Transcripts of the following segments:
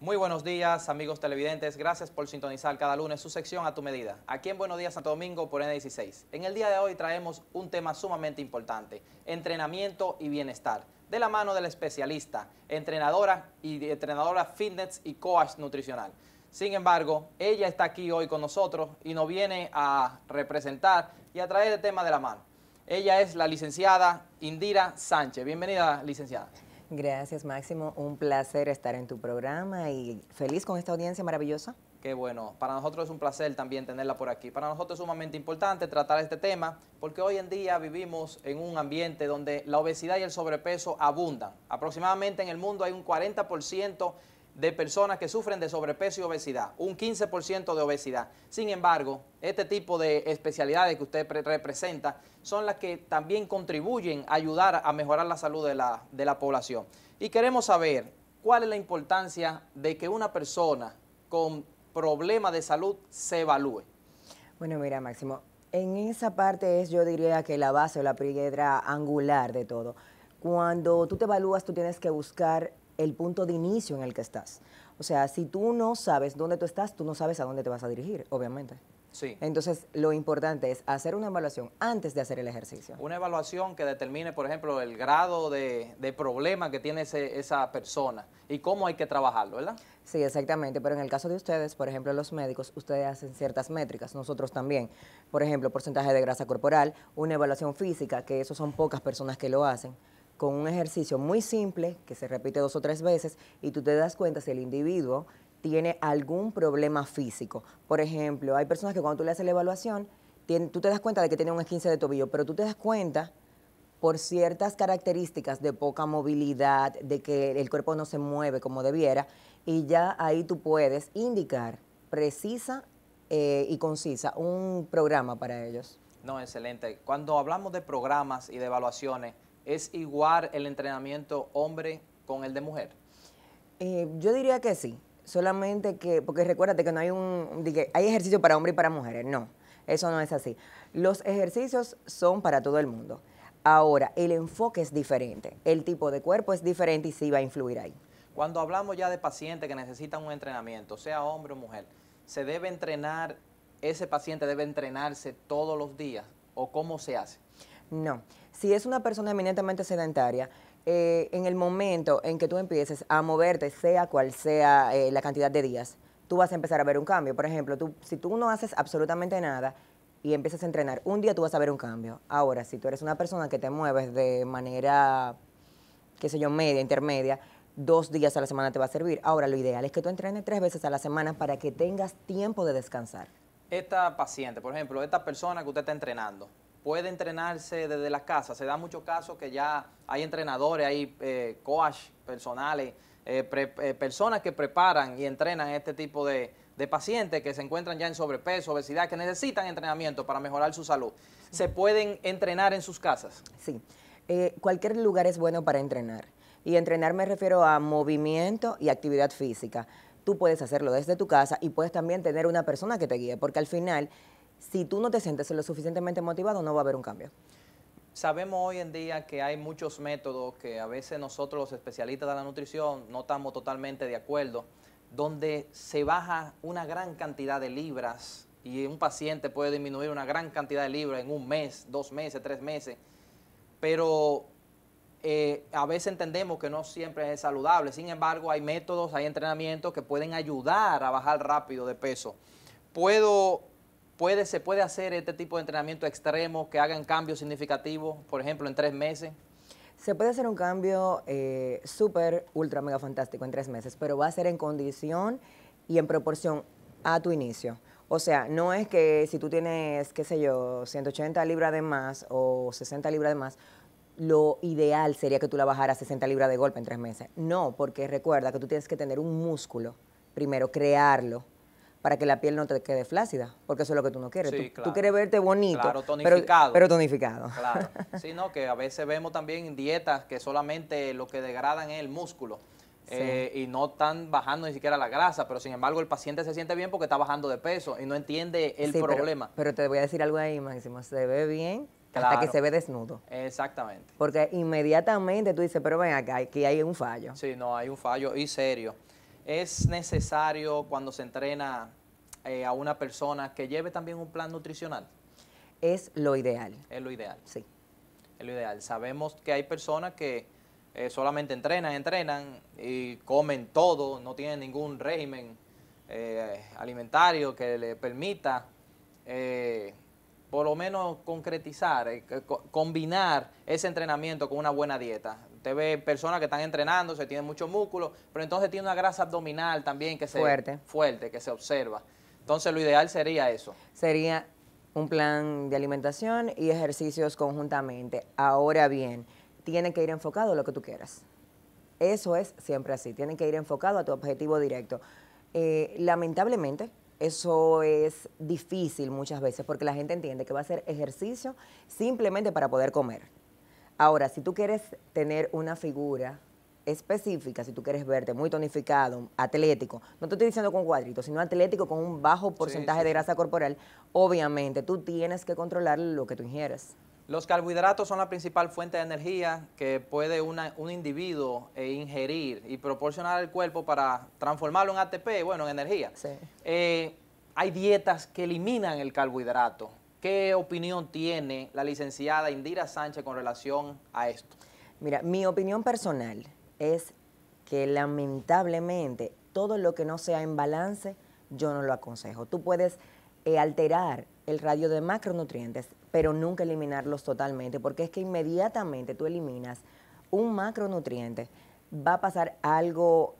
Muy buenos días, amigos televidentes. Gracias por sintonizar cada lunes su sección a tu medida. Aquí en Buenos Días Santo Domingo por N16. En el día de hoy traemos un tema sumamente importante, entrenamiento y bienestar, de la mano del especialista, entrenadora y entrenadora fitness y coach nutricional. Sin embargo, ella está aquí hoy con nosotros y nos viene a representar y a traer el tema de la mano. Ella es la licenciada Indira Sánchez. Bienvenida, licenciada. Gracias, Máximo. Un placer estar en tu programa y feliz con esta audiencia maravillosa. Qué bueno. Para nosotros es un placer también tenerla por aquí. Para nosotros es sumamente importante tratar este tema porque hoy en día vivimos en un ambiente donde la obesidad y el sobrepeso abundan. Aproximadamente en el mundo hay un 40% de personas que sufren de sobrepeso y obesidad, un 15% de obesidad. Sin embargo, este tipo de especialidades que usted representa son las que también contribuyen a ayudar a mejorar la salud de la, población. Y queremos saber cuál es la importancia de que una persona con problemas de salud se evalúe. Bueno, mira, Máximo, en esa parte es, yo diría que la base o la piedra angular de todo. Cuando tú te evalúas, tú tienes que buscar el punto de inicio en el que estás. O sea, si tú no sabes dónde tú estás, tú no sabes a dónde te vas a dirigir, obviamente. Sí. Entonces, lo importante es hacer una evaluación antes de hacer el ejercicio. Una evaluación que determine, por ejemplo, el grado de, problema que tiene esa persona y cómo hay que trabajarlo, ¿verdad? Sí, exactamente. Pero en el caso de ustedes, por ejemplo, los médicos, ustedes hacen ciertas métricas, nosotros también. Por ejemplo, porcentaje de grasa corporal, una evaluación física, que eso son pocas personas que lo hacen con un ejercicio muy simple que se repite dos o tres veces y tú te das cuenta si el individuo tiene algún problema físico. Por ejemplo, hay personas que cuando tú le haces la evaluación, tú te das cuenta de que tiene un esquince de tobillo, pero tú te das cuenta por ciertas características de poca movilidad, de que el cuerpo no se mueve como debiera, y ya ahí tú puedes indicar precisa eh, y concisa un programa para ellos. No, excelente. Cuando hablamos de programas y de evaluaciones, ¿Es igual el entrenamiento hombre con el de mujer? Eh, yo diría que sí, solamente que, porque recuérdate que no hay un, hay ejercicio para hombre y para mujeres, no, eso no es así. Los ejercicios son para todo el mundo. Ahora, el enfoque es diferente, el tipo de cuerpo es diferente y sí va a influir ahí. Cuando hablamos ya de pacientes que necesitan un entrenamiento, sea hombre o mujer, ¿se debe entrenar, ese paciente debe entrenarse todos los días o cómo se hace? No. Si es una persona eminentemente sedentaria, eh, en el momento en que tú empieces a moverte, sea cual sea eh, la cantidad de días, tú vas a empezar a ver un cambio. Por ejemplo, si tú no haces absolutamente nada y empiezas a entrenar, un día tú vas a ver un cambio. Ahora, si tú eres una persona que te mueves de manera, qué sé yo, media, intermedia, dos días a la semana te va a servir. Ahora, lo ideal es que tú entrenes tres veces a la semana para que tengas tiempo de descansar. Esta paciente, por ejemplo, esta persona que usted está entrenando, puede entrenarse desde las casas? Se da mucho caso que ya hay entrenadores, hay eh, coach personales, eh, eh, personas que preparan y entrenan este tipo de, de, pacientes que se encuentran ya en sobrepeso, obesidad, que necesitan entrenamiento para mejorar su salud. ¿Se pueden entrenar en sus casas? Sí. Eh, cualquier lugar es bueno para entrenar. Y entrenar me refiero a movimiento y actividad física. Tú puedes hacerlo desde tu casa y puedes también tener una persona que te guíe, porque al final si tú no te sientes lo suficientemente motivado, no va a haber un cambio. Sabemos hoy en día que hay muchos métodos que a veces nosotros los especialistas de la nutrición no estamos totalmente de acuerdo, donde se baja una gran cantidad de libras y un paciente puede disminuir una gran cantidad de libras en un mes, dos meses, tres meses, pero eh, a veces entendemos que no siempre es saludable. Sin embargo, hay métodos, hay entrenamientos que pueden ayudar a bajar rápido de peso. Puedo ¿Puede, ¿Se puede hacer este tipo de entrenamiento extremo que hagan cambios significativos, por ejemplo, en tres meses? Se puede hacer un cambio eh, súper, ultra, mega fantástico en tres meses, pero va a ser en condición y en proporción a tu inicio. O sea, no es que si tú tienes, qué sé yo, 180 libras de más o 60 libras de más, lo ideal sería que tú la bajaras 60 libras de golpe en tres meses. No, porque recuerda que tú tienes que tener un músculo, primero crearlo, para que la piel no te quede flácida, porque eso es lo que tú no quieres. tú, quieres verte bonito, tonificado. Pero, tonificado. Claro. Sí, no, que a veces vemos también dietas que solamente lo que degradan es el músculo. Eh, y no están bajando ni siquiera la grasa, pero sin embargo el paciente se siente bien porque está bajando de peso y no entiende el problema. Pero, te voy a decir algo ahí, Máximo, se ve bien hasta que se ve desnudo. Exactamente. Porque inmediatamente tú dices, pero ven acá, aquí hay un fallo. Sí, no, hay un fallo y serio es necesario cuando se entrena eh, a una persona que lleve también un plan nutricional? Es lo ideal. Es lo ideal. Sí. Es lo ideal. Sabemos que hay personas que eh, solamente entrenan, entrenan y comen todo, no tienen ningún régimen eh, alimentario que le permita por lo menos concretizar, combinar ese entrenamiento con una buena dieta. Se ve personas que están entrenando, se tienen mucho músculo, pero entonces tiene una grasa abdominal también que se fuerte, fuerte que se observa. Entonces lo ideal sería eso. Sería un plan de alimentación y ejercicios conjuntamente. Ahora bien, tiene que ir enfocado a lo que tú quieras. Eso es siempre así, tiene que ir enfocado a tu objetivo directo. Eh, lamentablemente, eso es difícil muchas veces porque la gente entiende que va a hacer ejercicio simplemente para poder comer. Ahora, si tú quieres tener una figura específica, si tú quieres verte muy tonificado, atlético, no te estoy diciendo con cuadritos, sino atlético con un bajo porcentaje de grasa corporal, obviamente tú tienes que controlar lo que tú ingieres. Los carbohidratos son la principal fuente de energía que puede un individuo eh, ingerir y proporcionar al cuerpo para transformarlo en ATP, bueno, en energía. Eh, hay dietas que eliminan el carbohidrato ¿Qué opinión tiene la licenciada Indira Sánchez con relación a esto? Mira, mi opinión personal es que lamentablemente todo lo que no sea en balance, yo no lo aconsejo. Tú puedes eh, alterar el radio de macronutrientes, pero nunca eliminarlos totalmente, porque es que inmediatamente tú eliminas un macronutriente, va a pasar algo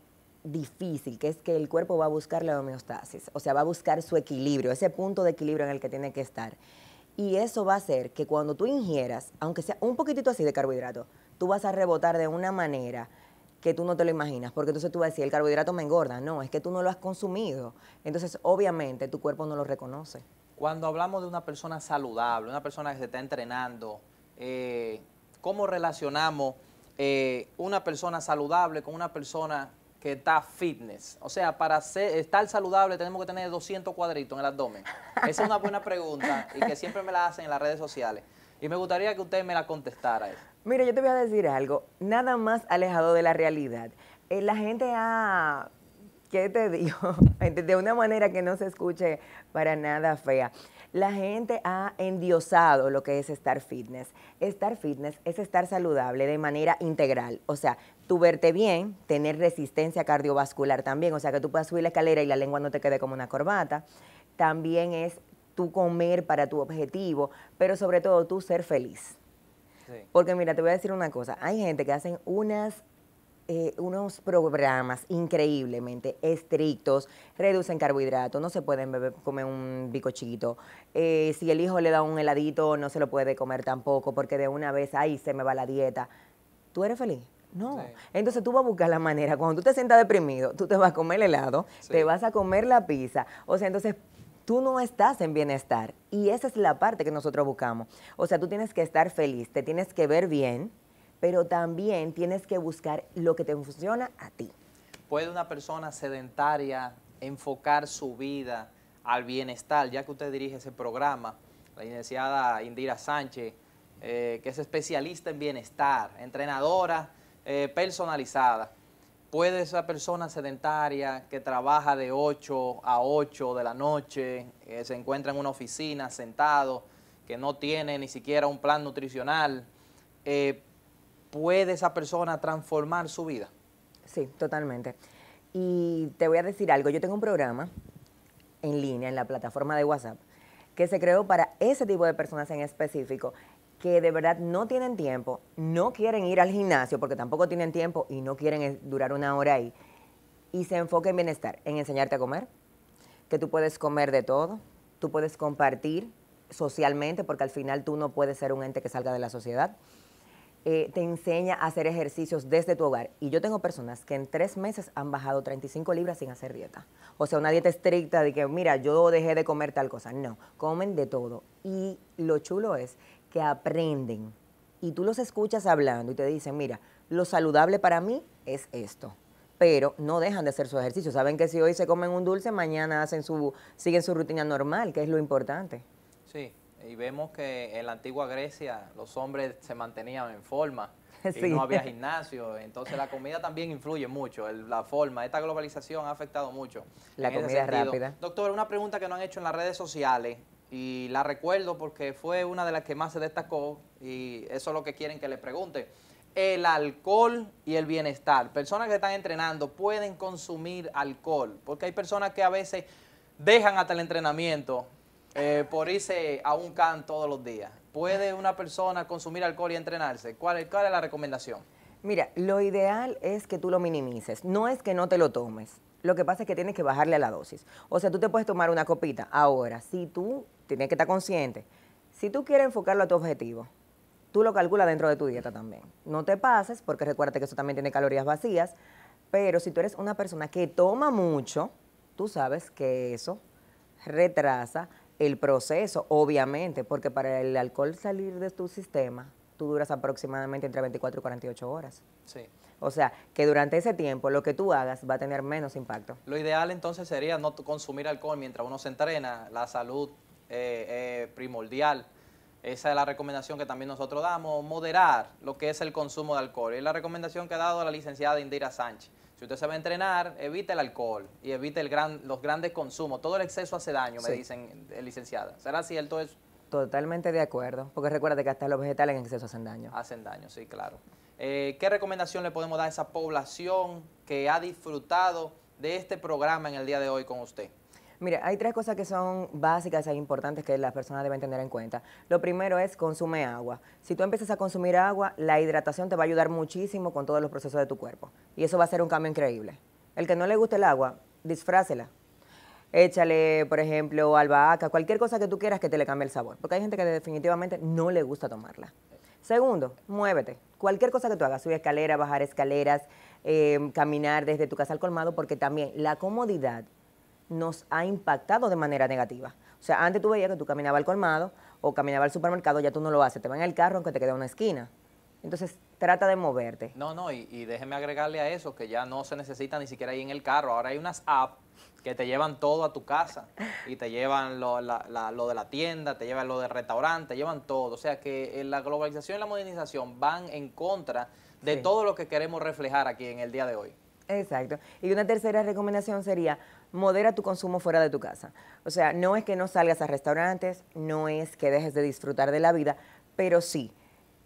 difícil, que es que el cuerpo va a buscar la homeostasis, o sea, va a buscar su equilibrio, ese punto de equilibrio en el que tiene que estar. Y eso va a hacer que cuando tú ingieras, aunque sea un poquitito así de carbohidrato, tú vas a rebotar de una manera que tú no te lo imaginas, porque entonces tú vas a decir, el carbohidrato me engorda. No, es que tú no lo has consumido. Entonces, obviamente, tu cuerpo no lo reconoce. Cuando hablamos de una persona saludable, una persona que se está entrenando, eh, ¿cómo relacionamos eh, una persona saludable con una persona que está fitness. O sea, para estar saludable tenemos que tener 200 cuadritos en el abdomen. Esa es una buena pregunta y que siempre me la hacen en las redes sociales. Y me gustaría que usted me la contestara. Mira, yo te voy a decir algo, nada más alejado de la realidad. Eh, la gente ha ¿Qué te digo? De una manera que no se escuche para nada fea. La gente ha endiosado lo que es estar fitness. Estar fitness es estar saludable de manera integral. O sea, tú verte bien, tener resistencia cardiovascular también. O sea, que tú puedas subir la escalera y la lengua no te quede como una corbata. También es tú comer para tu objetivo, pero sobre todo tú ser feliz. Porque mira, te voy a decir una cosa, hay gente que hacen unas eh, unos programas increíblemente estrictos, reducen carbohidratos, no se pueden beber, comer un bico eh, si el hijo le da un heladito, no se lo puede comer tampoco, porque de una vez, ahí se me va la dieta. ¿Tú eres feliz? No. Entonces tú vas a buscar la manera. Cuando tú te sientas deprimido, tú te vas a comer el helado, te vas a comer la pizza. O sea, entonces tú no estás en bienestar. Y esa es la parte que nosotros buscamos. O sea, tú tienes que estar feliz, te tienes que ver bien, pero también tienes que buscar lo que te funciona a ti. ¿Puede una persona sedentaria enfocar su vida al bienestar, ya que usted dirige ese programa, la iniciada Indira Sánchez, eh, que es especialista en bienestar, entrenadora eh, personalizada. ¿Puede esa persona sedentaria que trabaja de 8 a 8 de la noche, eh, se encuentra en una oficina sentado, que no tiene ni siquiera un plan nutricional, puede esa persona transformar su vida. Sí, totalmente. Y te voy a decir algo, yo tengo un programa en línea en la plataforma de WhatsApp que se creó para ese tipo de personas en específico que de verdad no tienen tiempo, no quieren ir al gimnasio porque tampoco tienen tiempo y no quieren eh, durar una hora ahí. Y se enfoca en bienestar, en enseñarte a comer, que tú puedes comer de todo, tú puedes compartir socialmente porque al final tú no puedes ser un ente que salga de la sociedad eh, te enseña a hacer ejercicios desde tu hogar. Y yo tengo personas que en tres meses han bajado 35 libras sin hacer dieta. O sea, una dieta estricta de que, mira, yo dejé de comer tal cosa. No, comen de todo. Y lo chulo es que aprenden. Y tú los escuchas hablando y te dicen, mira, lo saludable para mí es esto pero no dejan de hacer su ejercicio. Saben que si hoy se comen un dulce, mañana hacen su, siguen su rutina normal, que es lo importante. Sí, y vemos que en la antigua Grecia los hombres se mantenían en forma y no había gimnasio. Entonces la comida también influye mucho, la forma. Esta globalización ha afectado mucho. La comida rápida. Doctor, una pregunta que nos han hecho en las redes sociales y la recuerdo porque fue una de las que más se destacó y eso es lo que quieren que le pregunte. El alcohol y el bienestar. Personas que están entrenando pueden consumir alcohol porque hay personas que a veces dejan hasta el entrenamiento eh, por irse a un can todos los días. ¿Puede una persona consumir alcohol y entrenarse? ¿Cuál, cuál es la recomendación? Mira, lo ideal es que tú lo minimices. No es que no te lo tomes. Lo que pasa es que tienes que bajarle a la dosis. O sea, tú te puedes tomar una copita. Ahora, si tú tienes que estar consciente, si tú quieres enfocarlo a tu objetivo, tú lo calculas dentro de tu dieta también. No te pases, porque recuérdate que eso también tiene calorías vacías. Pero si tú eres una persona que toma mucho, tú sabes que eso retrasa el proceso, obviamente, porque para el alcohol salir de tu sistema, tú duras aproximadamente entre 24 y 48 horas. Sí. O sea, que durante ese tiempo lo que tú hagas va a tener menos impacto. Lo ideal entonces sería no consumir alcohol mientras uno se entrena, la salud eh, eh, primordial. Esa es la recomendación que también nosotros damos, moderar lo que es el consumo de alcohol. Es la recomendación que ha dado la licenciada Indira Sánchez. Si usted se va a entrenar, evite el alcohol y evite los grandes consumos. Todo el exceso hace daño, me dicen, eh, licenciada. ¿Será cierto eso? Totalmente de acuerdo, porque recuerda que hasta los vegetales en exceso hacen daño. Hacen daño, sí, claro. Eh, ¿Qué recomendación le podemos dar a esa población que ha disfrutado de este programa en el día de hoy con usted? Mira, hay tres cosas que son básicas e importantes que las personas deben tener en cuenta. Lo primero es consume agua. Si tú empiezas a consumir agua, la hidratación te va a ayudar muchísimo con todos los procesos de tu cuerpo. Y eso va a ser un cambio increíble. El que no le guste el agua, disfrácela. Échale, por ejemplo, albahaca, cualquier cosa que tú quieras que te le cambie el sabor. Porque hay gente que definitivamente no le gusta tomarla. Segundo, muévete. Cualquier cosa que tú hagas, subir escaleras, bajar escaleras, eh, caminar desde tu casa al colmado, porque también la comodidad nos ha impactado de manera negativa. O sea, antes tú veías que tú caminabas al colmado o caminabas al supermercado, ya tú no lo haces, te van el carro aunque te quede una esquina. Entonces, trata de moverte. No, no, y, déjeme agregarle a eso que ya no se necesita ni siquiera ir en el carro. Ahora hay unas apps que te llevan todo a tu casa y te llevan lo, de la tienda, te llevan lo del restaurante, te llevan todo. O sea que eh, la globalización y la modernización van en contra de todo lo que queremos reflejar aquí en el día de hoy. Exacto. Y una tercera recomendación sería modera tu consumo fuera de tu casa. O sea, no es que no salgas a restaurantes, no es que dejes de disfrutar de la vida, pero sí,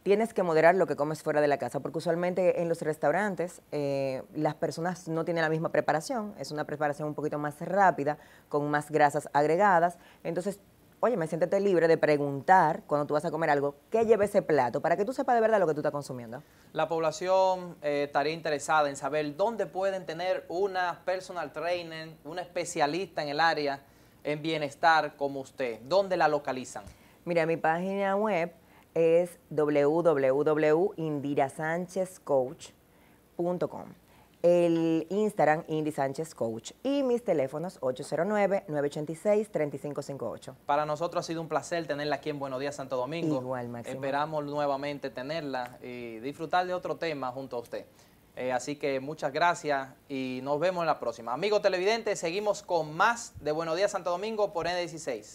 tienes que moderar lo que comes fuera de la casa, porque usualmente en los restaurantes eh, las personas no tienen la misma preparación, es una preparación un poquito más rápida, con más grasas agregadas, entonces oye, me siéntete libre de preguntar cuando tú vas a comer algo, ¿qué lleva ese plato? Para que tú sepas de verdad lo que tú estás consumiendo. La población eh, estaría interesada en saber dónde pueden tener una personal trainer, una especialista en el área en bienestar como usted. ¿Dónde la localizan? Mira, mi página web es www.indirasanchezcoach.com el Instagram Indy Sánchez Coach y mis teléfonos 809-986-3558. Para nosotros ha sido un placer tenerla aquí en Buenos Días Santo Domingo. Igual, Esperamos nuevamente tenerla y disfrutar de otro tema junto a usted. Eh, así que muchas gracias y nos vemos en la próxima. Amigos televidentes, seguimos con más de Buenos Días Santo Domingo por N16.